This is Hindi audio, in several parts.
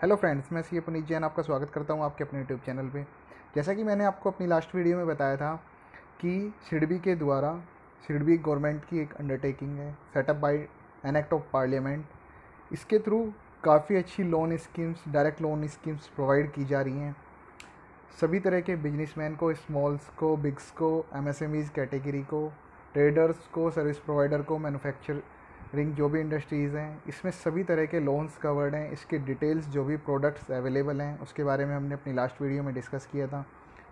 हेलो फ्रेंड्स मैं सी पुनीत जैन आपका स्वागत करता हूँ आपके अपने यूट्यूब चैनल पे जैसा कि मैंने आपको अपनी लास्ट वीडियो में बताया था कि सिडबी के द्वारा सिडबी गवर्नमेंट की एक अंडरटेकिंग है setup by an act of parliament इसके थ्रू काफ़ी अच्छी loan schemes direct loan schemes provide की जा रही हैं सभी तरह के बिजनेसमैन को स्मॉल्स को बिग्स को एम कैटेगरी को ट्रेडर्स को सर्विस प्रोवाइडर को मैनुफैक्चर रिंग जो भी इंडस्ट्रीज़ हैं इसमें सभी तरह के लोन्स कवर्ड हैं इसके डिटेल्स जो भी प्रोडक्ट्स अवेलेबल हैं उसके बारे में हमने अपनी लास्ट वीडियो में डिस्कस किया था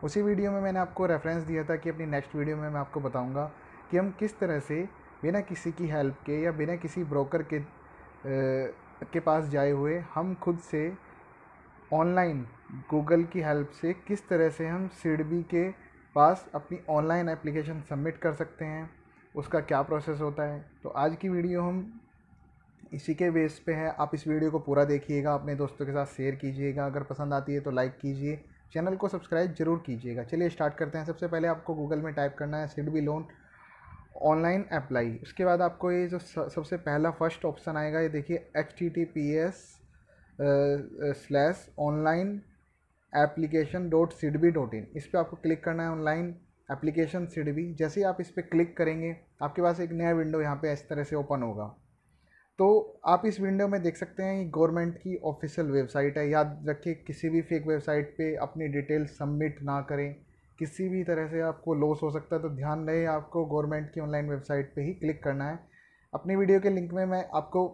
उसी वीडियो में मैंने आपको रेफरेंस दिया था कि अपनी नेक्स्ट वीडियो में मैं आपको बताऊँगा कि हम किस तरह से बिना किसी की हेल्प के या बिना किसी ब्रोकर के आ, के पास जाए हुए हम खुद से ऑनलाइन गूगल की हेल्प से किस तरह से हम सीडबी के पास अपनी ऑनलाइन एप्लीकेशन सबमिट कर सकते हैं उसका क्या प्रोसेस होता है तो आज की वीडियो हम इसी के बेस पे है आप इस वीडियो को पूरा देखिएगा अपने दोस्तों के साथ शेयर कीजिएगा अगर पसंद आती है तो लाइक कीजिए चैनल को सब्सक्राइब जरूर कीजिएगा चलिए स्टार्ट करते हैं सबसे पहले आपको गूगल में टाइप करना है SIDBI loan online apply उसके बाद आपको ये जो सबसे पहला फर्स्ट ऑप्शन आएगा ये देखिए H T T P S slash online application dot SIDBI dot in इस पर आपको क्लिक करना है ऑनलाइन एप्लीकेशन सिडबी जैसे ही आप इस पर क्लिक करेंगे आपके पास एक नया विंडो यहाँ पे इस तरह से ओपन होगा तो आप इस विंडो में देख सकते हैं गवर्नमेंट की ऑफिशियल वेबसाइट है याद रखिए किसी भी फेक वेबसाइट पे अपनी डिटेल सबमिट ना करें किसी भी तरह से आपको लॉस हो सकता है तो ध्यान रहे आपको गवर्नमेंट की ऑनलाइन वेबसाइट पे ही क्लिक करना है अपनी वीडियो के लिंक में मैं आपको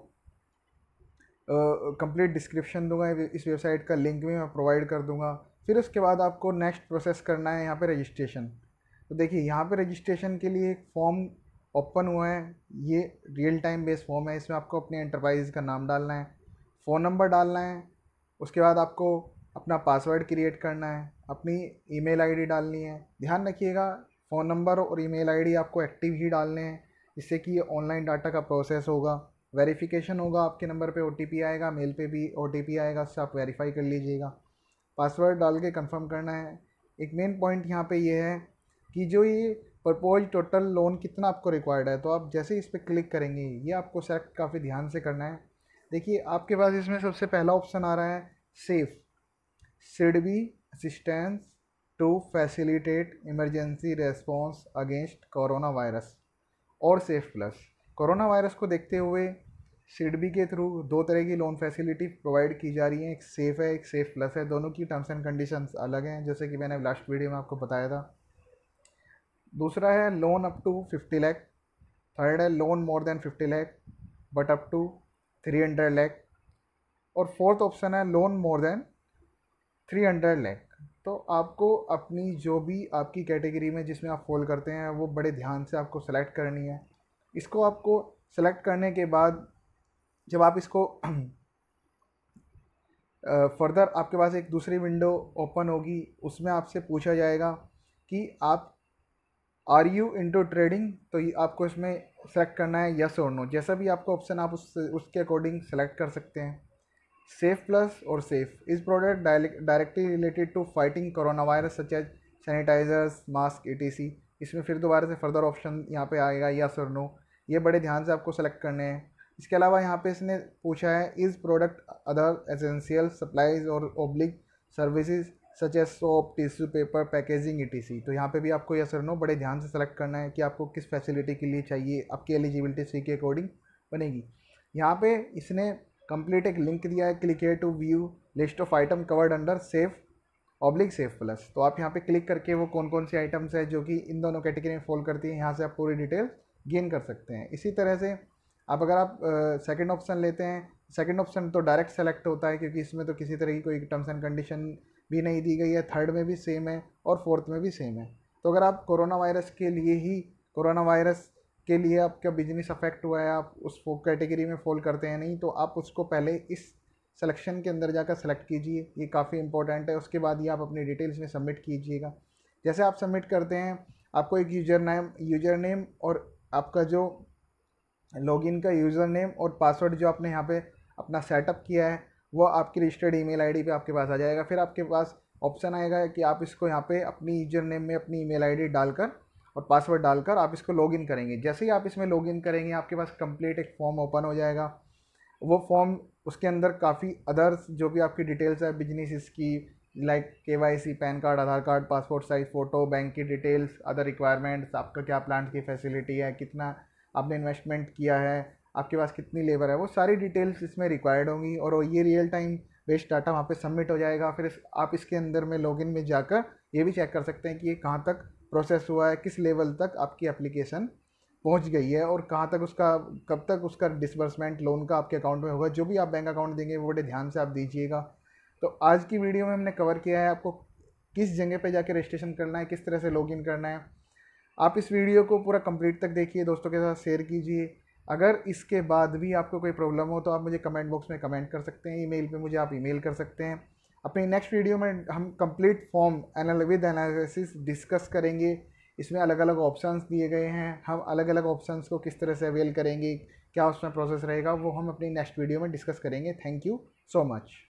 कंप्लीट डिस्क्रिप्शन दूंगा इस वेबसाइट का लिंक भी मैं प्रोवाइड कर दूंगा फिर उसके बाद आपको नेक्स्ट प्रोसेस करना है यहाँ पे रजिस्ट्रेशन तो देखिए यहाँ पे रजिस्ट्रेशन के लिए एक फॉर्म ओपन हुआ है ये रियल टाइम बेस्ड फॉर्म है इसमें आपको अपने एंटरप्राइज का नाम डालना है फ़ोन नंबर डालना है उसके बाद आपको अपना पासवर्ड क्रिएट करना है अपनी ईमेल आईडी डालनी है ध्यान रखिएगा फ़ोन नंबर और ईमेल आईडी आपको एक्टिव ही डालने हैं जिससे कि ये ऑनलाइन डाटा का प्रोसेस होगा वेरिफिकेशन होगा आपके नंबर पे ओ आएगा मेल पे भी ओ आएगा उससे आप वेरीफाई कर लीजिएगा पासवर्ड डाल के कंफर्म करना है एक मेन पॉइंट यहाँ पे ये यह है कि जो ये प्रपोज टोटल लोन कितना आपको रिक्वायर्ड है तो आप जैसे इस पर क्लिक करेंगे ये आपको सेलेक्ट काफ़ी ध्यान से करना है देखिए आपके पास इसमें सबसे पहला ऑप्शन आ रहा है safe SIDBI assistance to facilitate emergency response against corona virus और सेफ प्लस कोरोना वायरस को देखते हुए सिडबी के थ्रू दो तरह की लोन फैसिलिटी प्रोवाइड की जा रही है एक सेफ़ है एक सेफ़ प्लस है दोनों की टर्म्स एंड कंडीशंस अलग हैं जैसे कि मैंने लास्ट वीडियो में आपको बताया था दूसरा है loan up to fifty lakh third है loan more than fifty lakh but up to three hundred lakh और फोर्थ ऑप्शन है loan more than three hundred lakh तो आपको अपनी जो भी आपकी कैटेगरी में जिसमें आप फॉल करते हैं वो बड़े ध्यान से आपको सेलेक्ट करनी है इसको आपको सेलेक्ट करने के बाद जब आप इसको फर्दर आपके पास एक दूसरी विंडो ओपन होगी उसमें आपसे पूछा जाएगा कि आप are you into trading तो आपको इसमें सेलेक्ट करना है यस और नो जैसा भी आपको ऑप्शन आप उस उसके अकॉर्डिंग सेलेक्ट कर सकते हैं सेफ प्लस और सेफ इस product directly related to fighting corona virus such as sanitisers mask सी इसमें फिर दोबारा से फर्दर ऑप्शन यहाँ पे आएगा यस और नो ये बड़े ध्यान से आपको सेलेक्ट करने हैं इसके अलावा यहाँ पे इसने पूछा है is product other essential supplies और oblique services such as soap tissue paper packaging ई तो यहाँ पे भी आपको यह सर नो बड़े ध्यान से सेलेक्ट करना है कि आपको किस फैसिलिटी के लिए चाहिए आपकी एलिजिबिलिटी सी के अकॉर्डिंग बनेगी यहाँ पे इसने कंप्लीट एक लिंक दिया है click here to view list of item covered under safe oblique safe plus तो आप यहाँ पे क्लिक करके वो कौन कौन सी आइटम्स है जो कि इन दोनों कैटेगरी में फॉल करती हैं यहाँ से आप पूरी डिटेल गेन कर सकते हैं इसी तरह से आप अगर आप सेकेंड uh, ऑप्शन लेते हैं सेकेंड ऑप्शन तो डायरेक्ट सेलेक्ट होता है क्योंकि इसमें तो किसी तरह की कोई टर्म्स एंड कंडीशन भी नहीं दी गई है थर्ड में भी सेम है और फोर्थ में भी सेम है तो अगर आप कोरोना वायरस के लिए ही कोरोना वायरस के लिए आपका बिजनेस अफेक्ट हुआ है आप उस कैटेगरी में फॉल करते हैं नहीं तो आप उसको पहले इस सिलेक्शन के अंदर जाकर सेलेक्ट कीजिए ये काफ़ी इंपॉर्टेंट है उसके बाद ही आप अपनी डिटेल्स में सबमिट कीजिएगा जैसे आप सबमिट करते हैं आपको एक यूजर नेम यूजर नेम और आपका जो लॉगिन का यूज़र नेम और पासवर्ड जो आपने यहाँ पे अपना सेटअप किया है वो आपकी रजिस्टर्ड ईमेल आईडी पे आपके पास आ जाएगा फिर आपके पास ऑप्शन आएगा कि आप इसको यहाँ पे अपनी यूजर नेम में अपनी ईमेल आईडी डालकर और पासवर्ड डालकर आप इसको लॉगिन करेंगे जैसे ही आप इसमें लॉगिन करेंगे आपके पास कंप्लीट एक फॉर्म ओपन हो जाएगा वो फॉर्म उसके अंदर काफ़ी अदर्स जो भी आपकी डिटेल्स है बिजनेस की like K Y C PAN card Aadhaar card passport size photo bank की डिटेल्स अदर रिक्वायरमेंट्स आपका क्या प्लांट की फैसिलिटी है कितना आपने इन्वेस्टमेंट किया है आपके पास कितनी लेबर है वो सारी डिटेल्स इसमें रिक्वायर्ड होंगी और ये रियल टाइम वेस्ट डाटा वहाँ पे सबमिट हो जाएगा फिर इस, आप इसके अंदर में लॉगिन में जाकर ये भी चेक कर सकते हैं कि ये कहाँ तक प्रोसेस हुआ है किस लेवल तक आपकी एप्लीकेशन पहुँच गई है और कहाँ तक उसका कब तक उसका डिसबर्समेंट लोन का आपके अकाउंट में होगा जो भी आप बैंक अकाउंट देंगे वो बड़े ध्यान से आप दीजिएगा तो आज की वीडियो में हमने कवर किया है आपको किस जगह पे जाके रजिस्ट्रेशन करना है किस तरह से लॉगिन करना है आप इस वीडियो को पूरा कंप्लीट तक देखिए दोस्तों के साथ शेयर कीजिए अगर इसके बाद भी आपको कोई प्रॉब्लम हो तो आप मुझे कमेंट बॉक्स में कमेंट कर सकते हैं ईमेल पे मुझे आप ईमेल कर सकते हैं अपने नेक्स्ट वीडियो में हम कंप्लीट फॉर्म एनाल विद एनालिसिस डिस्कस करेंगे इसमें अलग अलग ऑप्शंस दिए गए हैं हम अलग अलग ऑप्शंस को किस तरह से अवेल करेंगे क्या उसमें प्रोसेस रहेगा वो हम अपनी नेक्स्ट वीडियो में डिस्कस करेंगे थैंक यू सो मच